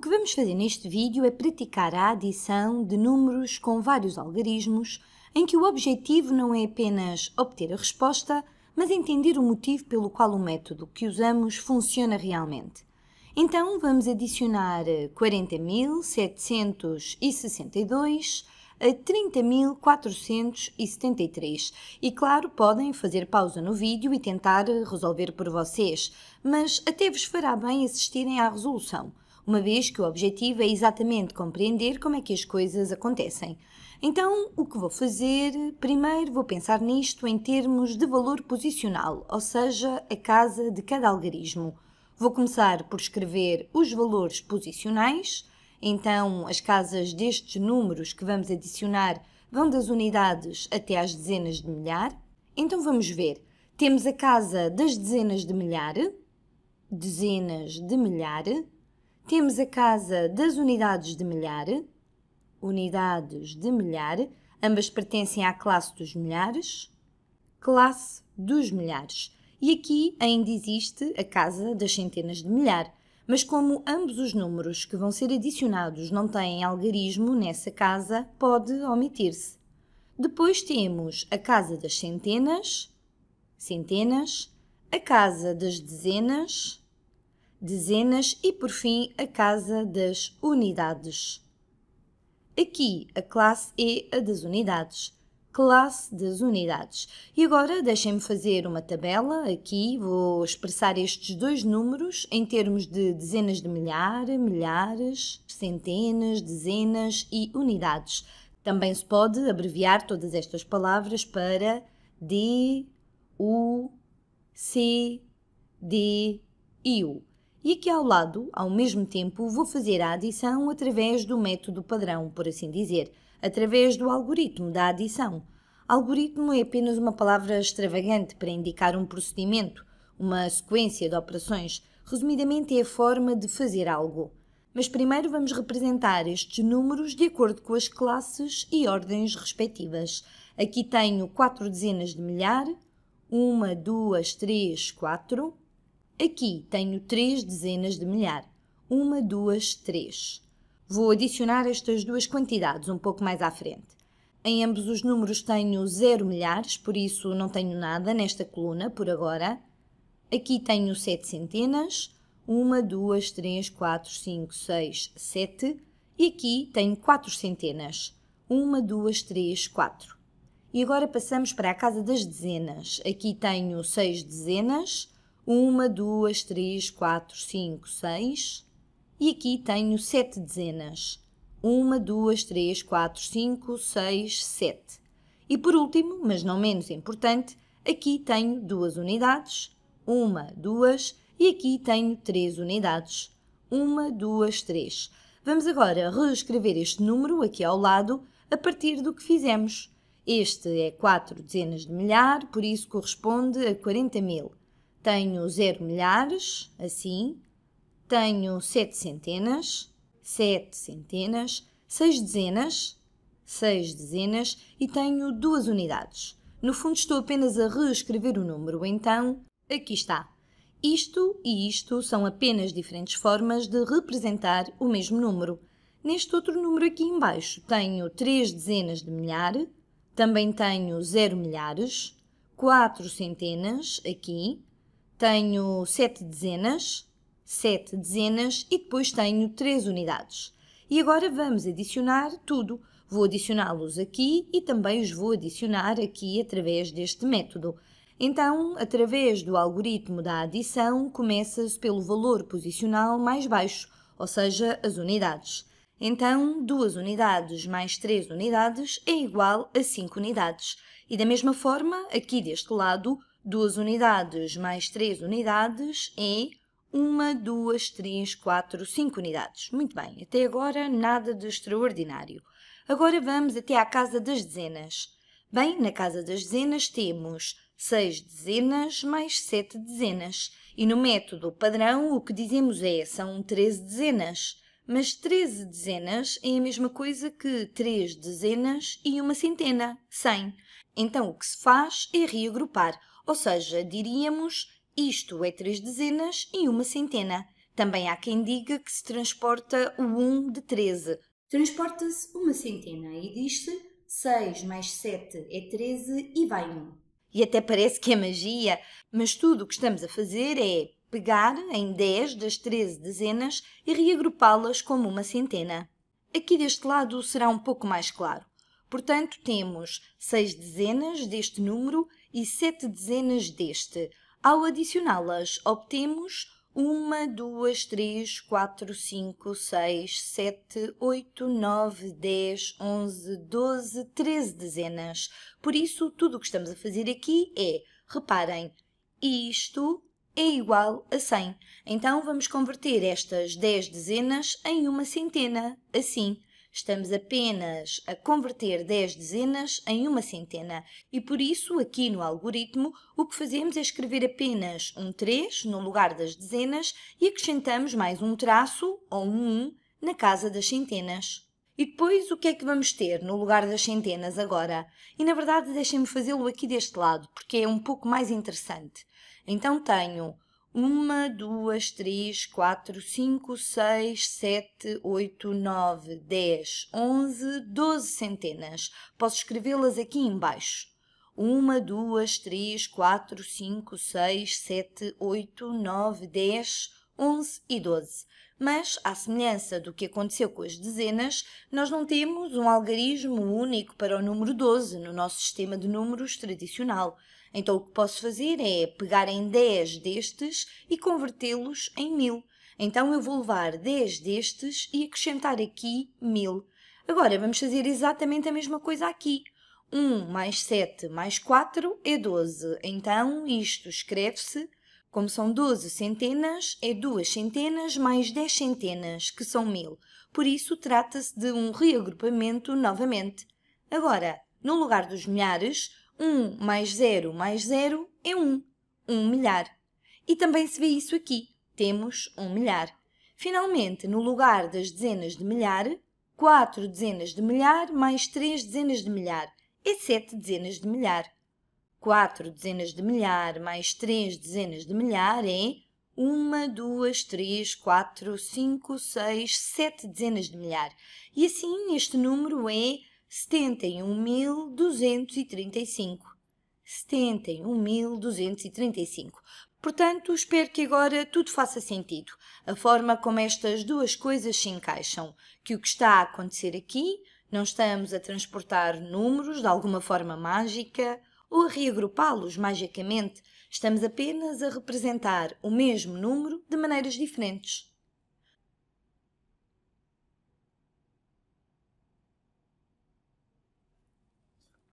que vamos fazer neste vídeo é praticar a adição de números com vários algarismos, em que o objetivo não é apenas obter a resposta, mas entender o motivo pelo qual o método que usamos funciona realmente. Então, vamos adicionar 40.762 a 30.473. E claro, podem fazer pausa no vídeo e tentar resolver por vocês, mas até vos fará bem assistirem à resolução uma vez que o objetivo é exatamente compreender como é que as coisas acontecem. Então, o que vou fazer? Primeiro vou pensar nisto em termos de valor posicional, ou seja, a casa de cada algarismo. Vou começar por escrever os valores posicionais, então as casas destes números que vamos adicionar vão das unidades até às dezenas de milhar. Então vamos ver. Temos a casa das dezenas de milhar, dezenas de milhar, temos a casa das unidades de milhar, unidades de milhar, ambas pertencem à classe dos milhares, classe dos milhares. E aqui ainda existe a casa das centenas de milhar, mas como ambos os números que vão ser adicionados não têm algarismo nessa casa, pode omitir-se. Depois temos a casa das centenas, centenas, a casa das dezenas, dezenas e, por fim, a casa das unidades. Aqui, a classe é a das unidades. Classe das unidades. E agora, deixem-me fazer uma tabela. Aqui vou expressar estes dois números em termos de dezenas de milhar, milhares, centenas, dezenas e unidades. Também se pode abreviar todas estas palavras para D, U, C, D e U e aqui ao lado, ao mesmo tempo, vou fazer a adição através do método padrão, por assim dizer, através do algoritmo da adição. Algoritmo é apenas uma palavra extravagante para indicar um procedimento, uma sequência de operações, resumidamente é a forma de fazer algo. Mas primeiro vamos representar estes números de acordo com as classes e ordens respectivas. Aqui tenho quatro dezenas de milhar, uma, duas, três, quatro, Aqui tenho três dezenas de milhar. Uma, duas, três. Vou adicionar estas duas quantidades um pouco mais à frente. Em ambos os números tenho zero milhares, por isso não tenho nada nesta coluna por agora. Aqui tenho sete centenas. Uma, duas, três, quatro, cinco, seis, sete. E aqui tenho quatro centenas. Uma, duas, três, quatro. E agora passamos para a casa das dezenas. Aqui tenho seis dezenas uma, duas, três, quatro, cinco, seis. E aqui tenho sete dezenas. Uma, duas, três, quatro, cinco, seis, sete. E por último, mas não menos importante, aqui tenho duas unidades. Uma, duas. E aqui tenho três unidades. Uma, duas, três. Vamos agora reescrever este número aqui ao lado a partir do que fizemos. Este é 4 dezenas de milhar, por isso corresponde a 40 mil tenho 0 milhares, assim, tenho 7 centenas, 7 centenas, 6 dezenas, 6 dezenas e tenho duas unidades. No fundo estou apenas a reescrever o número, então aqui está. Isto e isto são apenas diferentes formas de representar o mesmo número. Neste outro número aqui embaixo tenho 3 dezenas de milhar, também tenho 0 milhares, 4 centenas aqui, tenho 7 dezenas, 7 dezenas e depois tenho 3 unidades. E agora vamos adicionar tudo. Vou adicioná-los aqui e também os vou adicionar aqui através deste método. Então, através do algoritmo da adição, começa-se pelo valor posicional mais baixo, ou seja, as unidades. Então, 2 unidades mais 3 unidades é igual a 5 unidades. E da mesma forma, aqui deste lado, duas unidades mais três unidades é uma, duas, três, quatro, cinco unidades. Muito bem, até agora nada de extraordinário. Agora vamos até à casa das dezenas. Bem, na casa das dezenas temos seis dezenas mais sete dezenas. E no método padrão o que dizemos é são 13 dezenas. Mas 13 dezenas é a mesma coisa que três dezenas e uma centena, 100. Então o que se faz é reagrupar, ou seja, diríamos isto é três dezenas e uma centena. Também há quem diga que se transporta o 1 de 13. Transporta-se uma centena e diz-se 6 mais 7 é 13 e vai 1. E até parece que é magia, mas tudo o que estamos a fazer é pegar em 10 das 13 dezenas e reagrupá-las como uma centena. Aqui deste lado será um pouco mais claro. Portanto, temos 6 dezenas deste número e 7 dezenas deste. Ao adicioná-las, obtemos 1, 2, 3, 4, 5, 6, 7, 8, 9, 10, 11, 12, 13 dezenas. Por isso, tudo o que estamos a fazer aqui é, reparem, isto é igual a 100. Então, vamos converter estas 10 dezenas em uma centena, assim. Estamos apenas a converter 10 dezenas em uma centena e por isso, aqui no algoritmo, o que fazemos é escrever apenas um 3 no lugar das dezenas e acrescentamos mais um traço ou um 1 na casa das centenas. E depois o que é que vamos ter no lugar das centenas agora? E na verdade deixem-me fazê-lo aqui deste lado, porque é um pouco mais interessante. Então tenho uma, duas, três, quatro, cinco, seis, sete, oito, nove, dez, onze, doze centenas. Posso escrevê-las aqui embaixo. Uma, duas, três, quatro, cinco, seis, sete, oito, nove, dez, onze e doze. Mas, à semelhança do que aconteceu com as dezenas, nós não temos um algarismo único para o número 12 no nosso sistema de números tradicional. Então o que posso fazer é pegar em 10 destes e convertê-los em 1000. Então eu vou levar 10 destes e acrescentar aqui 1000. Agora vamos fazer exatamente a mesma coisa aqui. 1 mais 7 mais 4 é 12. Então isto escreve-se, como são 12 centenas, é 2 centenas mais 10 centenas, que são 1000. Por isso trata-se de um reagrupamento novamente. Agora, no lugar dos milhares, 1 mais 0 mais 0 é 1, 1 milhar. E também se vê isso aqui, temos 1 milhar. Finalmente, no lugar das dezenas de milhar, 4 dezenas de milhar mais 3 dezenas de milhar é 7 dezenas de milhar. 4 dezenas de milhar mais 3 dezenas de milhar é 1, 2, 3, 4, 5, 6, 7 dezenas de milhar. E assim este número é 71.235. 71.235. Portanto, espero que agora tudo faça sentido. A forma como estas duas coisas se encaixam. Que o que está a acontecer aqui, não estamos a transportar números de alguma forma mágica ou a reagrupá-los magicamente. Estamos apenas a representar o mesmo número de maneiras diferentes.